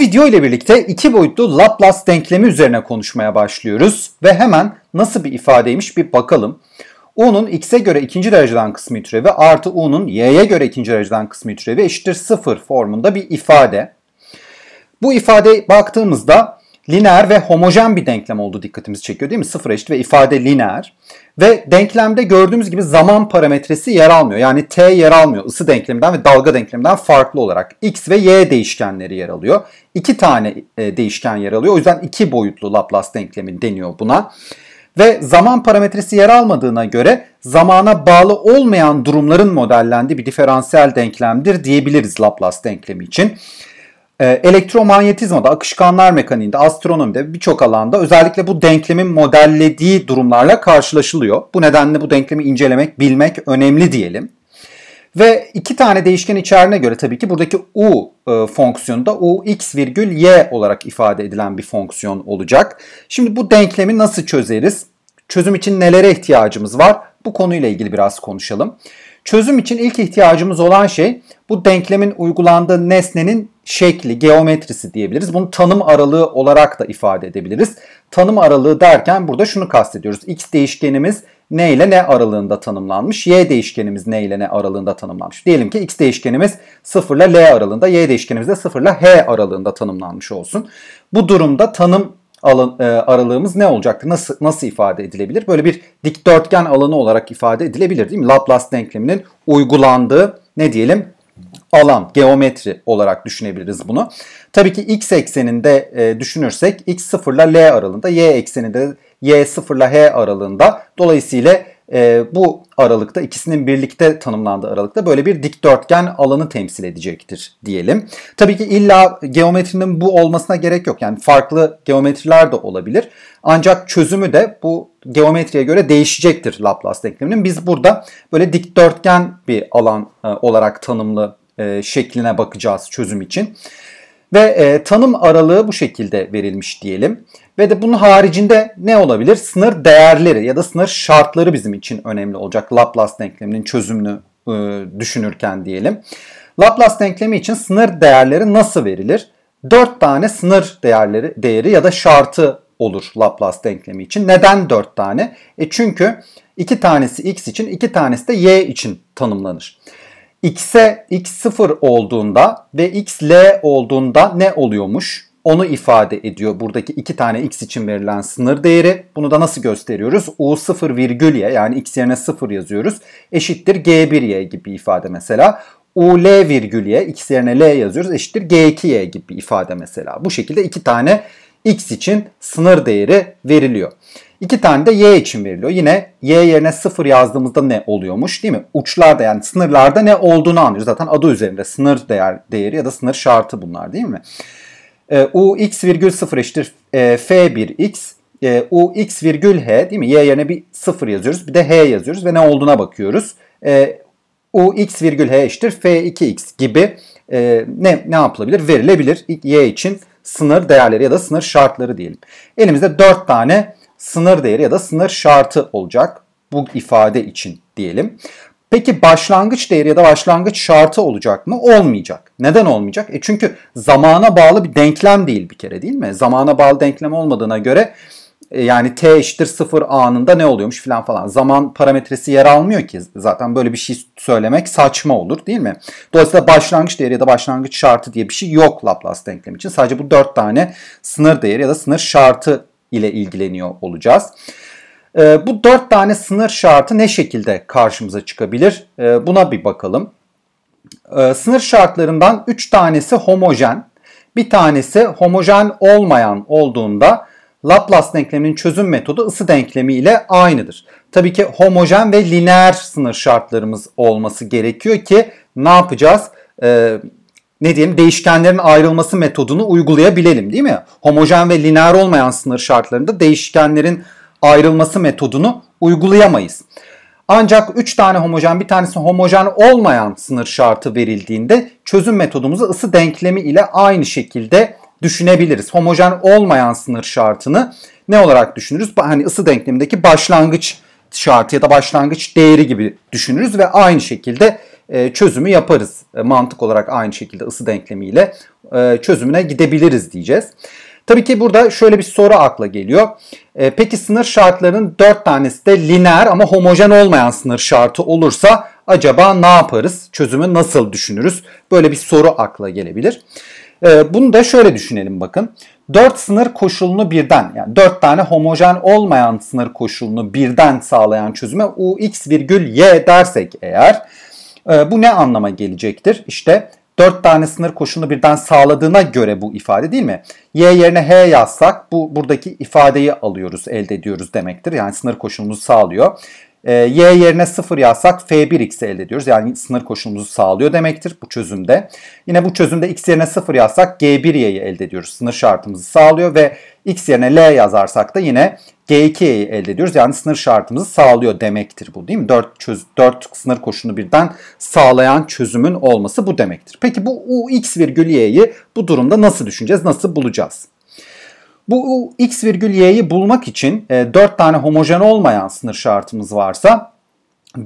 video ile birlikte iki boyutlu Laplace denklemi üzerine konuşmaya başlıyoruz ve hemen nasıl bir ifadeymiş bir bakalım. U'nun x'e göre ikinci dereceden kısmi türevi artı U'nun y'ye göre ikinci dereceden kısmi türevi eşittir 0 formunda bir ifade. Bu ifadeye baktığımızda lineer ve homojen bir denklem olduğu dikkatimizi çekiyor değil mi? Sıfır eşit ve ifade lineer. Ve denklemde gördüğümüz gibi zaman parametresi yer almıyor. Yani t yer almıyor. ısı denkleminden ve dalga denkleminden farklı olarak. X ve y değişkenleri yer alıyor. İki tane e, değişken yer alıyor. O yüzden iki boyutlu Laplace denklemi deniyor buna. Ve zaman parametresi yer almadığına göre zamana bağlı olmayan durumların modellendiği bir diferansiyel denklemdir diyebiliriz Laplace denklemi için. Ee, elektromanyetizmada, akışkanlar mekaniğinde, astronomide birçok alanda özellikle bu denklemin modellediği durumlarla karşılaşılıyor. Bu nedenle bu denklemi incelemek, bilmek önemli diyelim. Ve iki tane değişken içerine göre tabii ki buradaki u e, fonksiyonu da u x virgül y olarak ifade edilen bir fonksiyon olacak. Şimdi bu denklemi nasıl çözeriz? Çözüm için nelere ihtiyacımız var? Bu konuyla ilgili biraz konuşalım. Çözüm için ilk ihtiyacımız olan şey bu denklemin uygulandığı nesnenin şekli, geometrisi diyebiliriz. Bunu tanım aralığı olarak da ifade edebiliriz. Tanım aralığı derken burada şunu kastediyoruz. X değişkenimiz ne ile ne aralığında tanımlanmış? Y değişkenimiz ne ile ne aralığında tanımlanmış? Diyelim ki X değişkenimiz 0 ile L aralığında, Y değişkenimiz de 0 ile H aralığında tanımlanmış olsun. Bu durumda tanım e, aralığımız ne olacaktır? Nasıl nasıl ifade edilebilir? Böyle bir dikdörtgen alanı olarak ifade edilebilir değil mi? Laplace denkleminin uygulandığı ne diyelim? alan, geometri olarak düşünebiliriz bunu. Tabii ki x ekseninde e, düşünürsek x0 ile L aralığında, y ekseninde y0 ile H aralığında. Dolayısıyla e, bu aralıkta ikisinin birlikte tanımlandığı aralıkta böyle bir dikdörtgen alanı temsil edecektir diyelim. Tabii ki illa geometrinin bu olmasına gerek yok. Yani farklı geometriler de olabilir. Ancak çözümü de bu geometriye göre değişecektir Laplace denkleminin. Biz burada böyle dikdörtgen bir alan e, olarak tanımlı e, şekline bakacağız çözüm için. Ve e, tanım aralığı bu şekilde verilmiş diyelim. Ve de bunun haricinde ne olabilir? Sınır değerleri ya da sınır şartları bizim için önemli olacak. Laplace denkleminin çözümünü e, düşünürken diyelim. Laplace denklemi için sınır değerleri nasıl verilir? 4 tane sınır değerleri değeri ya da şartı olur Laplace denklemi için. Neden 4 tane? E çünkü 2 tanesi x için, 2 tanesi de y için tanımlanır. X'e x0 olduğunda ve x l olduğunda ne oluyormuş? onu ifade ediyor. Buradaki iki tane x için verilen sınır değeri. Bunu da nasıl gösteriyoruz? U0 virgül y yani x yerine 0 yazıyoruz. Eşittir g1y gibi ifade mesela. U L virgül y x yerine l yazıyoruz. Eşittir g2y gibi ifade mesela. Bu şekilde iki tane x için sınır değeri veriliyor. İki tane de y için veriliyor. Yine y yerine 0 yazdığımızda ne oluyormuş değil mi? Uçlarda yani sınırlarda ne olduğunu anlıyoruz. Zaten adı üzerinde sınır değer, değeri ya da sınır şartı bunlar değil mi? E, U x virgül 0 eşittir e, f 1 x. E, U x virgül h değil mi? Y yerine bir 0 yazıyoruz. Bir de h yazıyoruz ve ne olduğuna bakıyoruz. E, U x virgül h eşittir f 2 x gibi e, ne ne yapılabilir? Verilebilir. Y için sınır değerleri ya da sınır şartları diyelim. Elimizde 4 tane sınır değeri ya da sınır şartı olacak bu ifade için diyelim. Peki başlangıç değeri ya da başlangıç şartı olacak mı? Olmayacak. Neden olmayacak? E çünkü zamana bağlı bir denklem değil bir kere değil mi? Zamana bağlı denklem olmadığına göre e, yani t eşittir 0 anında ne oluyormuş falan falan. Zaman parametresi yer almıyor ki zaten böyle bir şey söylemek saçma olur değil mi? Dolayısıyla başlangıç değeri ya da başlangıç şartı diye bir şey yok Laplace denklemi için. Sadece bu 4 tane sınır değeri ya da sınır şartı ile ilgileniyor olacağız. E, bu dört tane sınır şartı ne şekilde karşımıza çıkabilir? E, buna bir bakalım. E, sınır şartlarından üç tanesi homojen, bir tanesi homojen olmayan olduğunda Laplace denkleminin çözüm metodu ısı denklemi ile aynıdır. Tabii ki homojen ve lineer sınır şartlarımız olması gerekiyor ki ne yapacağız? Ee, ne diyelim değişkenlerin ayrılması metodunu uygulayabilelim değil mi? Homojen ve lineer olmayan sınır şartlarında değişkenlerin ayrılması metodunu uygulayamayız. Ancak 3 tane homojen bir tanesi homojen olmayan sınır şartı verildiğinde çözüm metodumuzu ısı denklemi ile aynı şekilde düşünebiliriz. Homojen olmayan sınır şartını ne olarak düşünürüz? Hani ısı denklemindeki başlangıç şartı ya da başlangıç değeri gibi düşünürüz ve aynı şekilde e, çözümü yaparız. E, mantık olarak aynı şekilde ısı denklemiyle e, çözümüne gidebiliriz diyeceğiz. Tabii ki burada şöyle bir soru akla geliyor. E, peki sınır şartlarının dört tanesi de lineer ama homojen olmayan sınır şartı olursa acaba ne yaparız? Çözümü nasıl düşünürüz? Böyle bir soru akla gelebilir. E, bunu da şöyle düşünelim bakın. Dört sınır koşulunu birden yani dört tane homojen olmayan sınır koşulunu birden sağlayan çözüme ux virgül y dersek eğer e, bu ne anlama gelecektir? İşte 4 tane sınır koşulunu birden sağladığına göre bu ifade değil mi? Y yerine H yazsak bu buradaki ifadeyi alıyoruz, elde ediyoruz demektir. Yani sınır koşulumuzu sağlıyor. Ee, y yerine 0 yazsak f1x elde ediyoruz. Yani sınır koşulumuzu sağlıyor demektir bu çözümde. Yine bu çözümde x yerine 0 yazsak g1y'yi elde ediyoruz. Sınır şartımızı sağlıyor ve x yerine l yazarsak da yine g2'yi 2 elde ediyoruz. Yani sınır şartımızı sağlıyor demektir bu değil mi? 4, çöz, 4 sınır koşulunu birden sağlayan çözümün olması bu demektir. Peki bu u x virgül y'yi bu durumda nasıl düşüneceğiz? Nasıl bulacağız? Bu x virgül y'yi bulmak için 4 e, tane homojen olmayan sınır şartımız varsa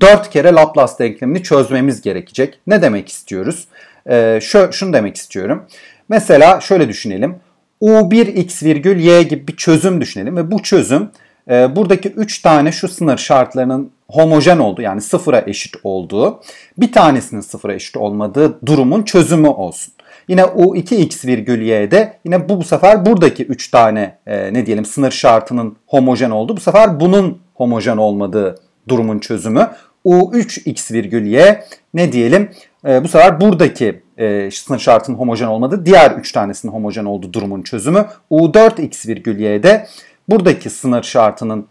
4 kere Laplace denklemini çözmemiz gerekecek. Ne demek istiyoruz? Ee, şunu demek istiyorum. Mesela şöyle düşünelim. U1x virgül y gibi bir çözüm düşünelim ve bu çözüm e, buradaki 3 tane şu sınır şartlarının homojen olduğu yani sıfıra eşit olduğu bir tanesinin sıfıra eşit olmadığı durumun çözümü olsun. Yine U2X virgül Y'de yine bu bu sefer buradaki 3 tane e, ne diyelim sınır şartının homojen oldu. Bu sefer bunun homojen olmadığı durumun çözümü. U3X virgül Y ne diyelim e, bu sefer buradaki e, sınır şartının homojen olmadı diğer 3 tanesinin homojen olduğu durumun çözümü. U4X virgül Y'de buradaki sınır şartının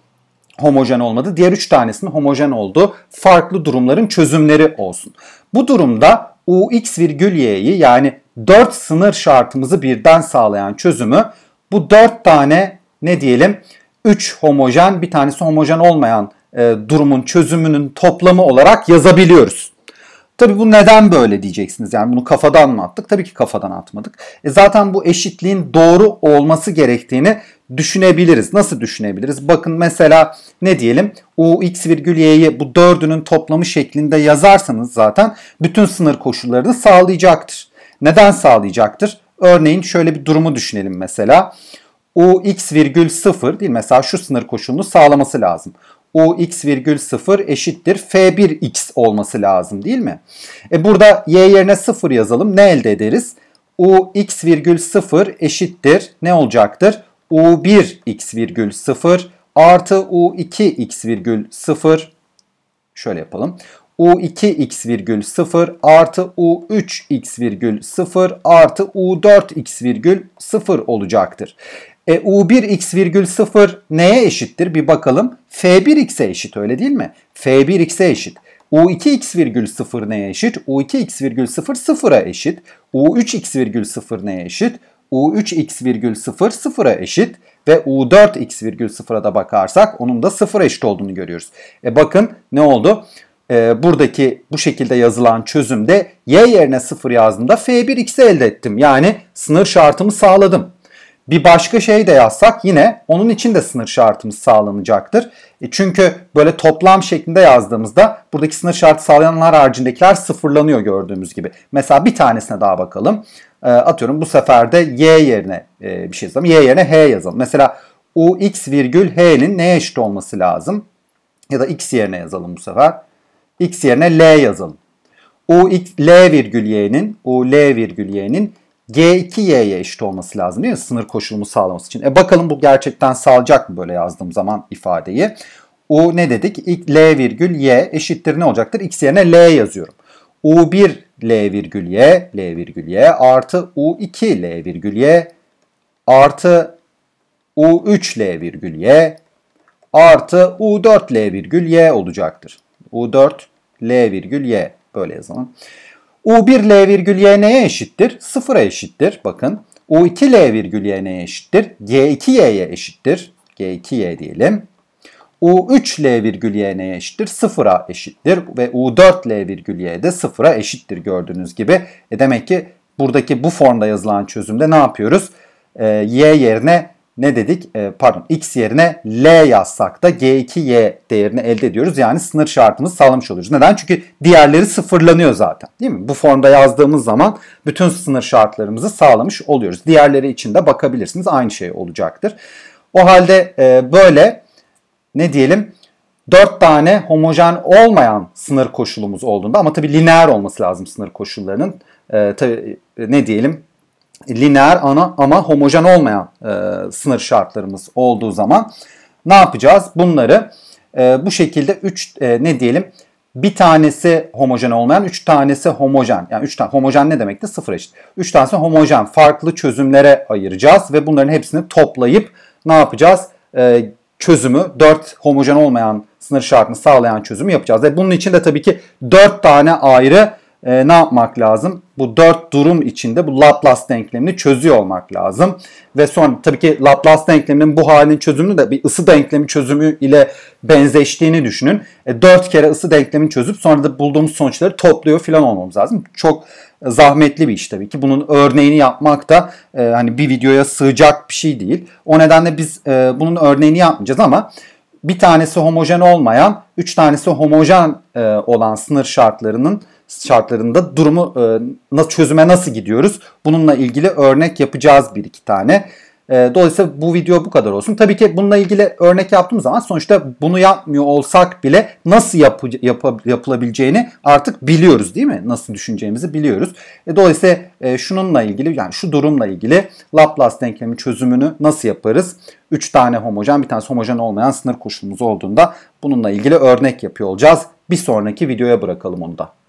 homojen olmadı. Diğer 3 tanesinin homojen olduğu farklı durumların çözümleri olsun. Bu durumda ux virgül y'yi yani 4 sınır şartımızı birden sağlayan çözümü bu 4 tane ne diyelim 3 homojen bir tanesi homojen olmayan e, durumun çözümünün toplamı olarak yazabiliyoruz. Tabii bu neden böyle diyeceksiniz. Yani bunu kafadan mı attık? Tabii ki kafadan atmadık. E zaten bu eşitliğin doğru olması gerektiğini düşünebiliriz. Nasıl düşünebiliriz? Bakın mesela ne diyelim? Ux virgül y'yi bu dördünün toplamı şeklinde yazarsanız zaten bütün sınır koşullarını sağlayacaktır. Neden sağlayacaktır? Örneğin şöyle bir durumu düşünelim mesela. U x virgül 0 değil mesela şu sınır koşulunu sağlaması lazım. U x virgül 0 eşittir f1 x olması lazım değil mi? E burada y yerine 0 yazalım. Ne elde ederiz? U x virgül 0 eşittir ne olacaktır? U1 x virgül 0 artı U2 x virgül 0 şöyle yapalım u2x virgül 0 artı u3x virgül 0 artı u4x virgül 0 olacaktır. E, u1x virgül 0 neye eşittir? Bir bakalım. f1x'e eşit öyle değil mi? f1x'e eşit. U2x virgül 0 neye eşit? U2x virgül 0 sıfıra eşit. U3x virgül 0 neye eşit? U3x virgül 0 sıfıra eşit. Ve U4x virgül 0'a da bakarsak onun da 0 eşit olduğunu görüyoruz. E bakın ne oldu? e, buradaki bu şekilde yazılan çözümde y yerine 0 yazdığımda f1x'i elde ettim. Yani sınır şartımı sağladım. Bir başka şey de yazsak yine onun için de sınır şartımız sağlanacaktır. E çünkü böyle toplam şeklinde yazdığımızda buradaki sınır şartı sağlayanlar haricindekiler sıfırlanıyor gördüğümüz gibi. Mesela bir tanesine daha bakalım. E, atıyorum bu sefer de y yerine e, bir şey yazalım. Y yerine h yazalım. Mesela ux virgül h'nin neye eşit olması lazım? Ya da x yerine yazalım bu sefer. X yerine L yazalım. U X L virgül Y'nin U L virgül Y'nin G2Y'ye eşit olması lazım değil mi? Sınır koşulumu sağlaması için. E bakalım bu gerçekten sağlayacak mı böyle yazdığım zaman ifadeyi. U ne dedik? L virgül Y eşittir ne olacaktır? X yerine L yazıyorum. U1 L virgül Y, L virgül Y artı U2 L virgül Y artı U3 L virgül Y artı U4 L virgül Y olacaktır. U4 L virgül Y. Böyle yazalım. U1 L virgül Y neye eşittir? Sıfıra eşittir. Bakın. U2 L virgül Y neye eşittir? G2 Y'ye eşittir. G2 Y diyelim. U3 L virgül Y neye eşittir? Sıfıra eşittir. Ve U4 L virgül Y de sıfıra eşittir gördüğünüz gibi. E demek ki buradaki bu formda yazılan çözümde ne yapıyoruz? E, y yerine ne dedik? E, pardon x yerine L yazsak da G2Y değerini elde ediyoruz. Yani sınır şartımızı sağlamış oluyoruz. Neden? Çünkü diğerleri sıfırlanıyor zaten. Değil mi? Bu formda yazdığımız zaman bütün sınır şartlarımızı sağlamış oluyoruz. Diğerleri için de bakabilirsiniz. Aynı şey olacaktır. O halde e, böyle ne diyelim? 4 tane homojen olmayan sınır koşulumuz olduğunda ama tabii lineer olması lazım sınır koşullarının. E, tabii e, ne diyelim? lineer ana ama homojen olmayan e, sınır şartlarımız olduğu zaman ne yapacağız? Bunları e, bu şekilde 3 e, ne diyelim? Bir tanesi homojen olmayan, üç tanesi homojen. Yani üç tane homojen ne demekti? Sıfır eşit. Üç tanesi homojen farklı çözümlere ayıracağız ve bunların hepsini toplayıp ne yapacağız? E, çözümü 4 homojen olmayan sınır şartını sağlayan çözümü yapacağız. Ve bunun için de tabii ki 4 tane ayrı e, ne yapmak lazım? Bu dört durum içinde bu Laplace denklemini çözüyor olmak lazım. Ve sonra tabii ki Laplace denkleminin bu halinin çözümünü de bir ısı denklemi çözümü ile benzeştiğini düşünün. E, 4 kere ısı denklemini çözüp sonra da bulduğumuz sonuçları topluyor falan olmamız lazım. Çok e, zahmetli bir iş tabii ki. Bunun örneğini yapmak da e, hani bir videoya sığacak bir şey değil. O nedenle biz e, bunun örneğini yapmayacağız ama bir tanesi homojen olmayan, üç tanesi homojen e, olan sınır şartlarının şartlarında durumu e, çözüme nasıl gidiyoruz? Bununla ilgili örnek yapacağız bir iki tane. E, dolayısıyla bu video bu kadar olsun. Tabii ki bununla ilgili örnek yaptığım zaman sonuçta bunu yapmıyor olsak bile nasıl yap, yap, yapılabileceğini artık biliyoruz değil mi? Nasıl düşüneceğimizi biliyoruz. E, dolayısıyla e, şununla ilgili yani şu durumla ilgili Laplace denklemi çözümünü nasıl yaparız? 3 tane homojen bir tanesi homojen olmayan sınır koşulumuz olduğunda bununla ilgili örnek yapıyor olacağız. Bir sonraki videoya bırakalım onu da.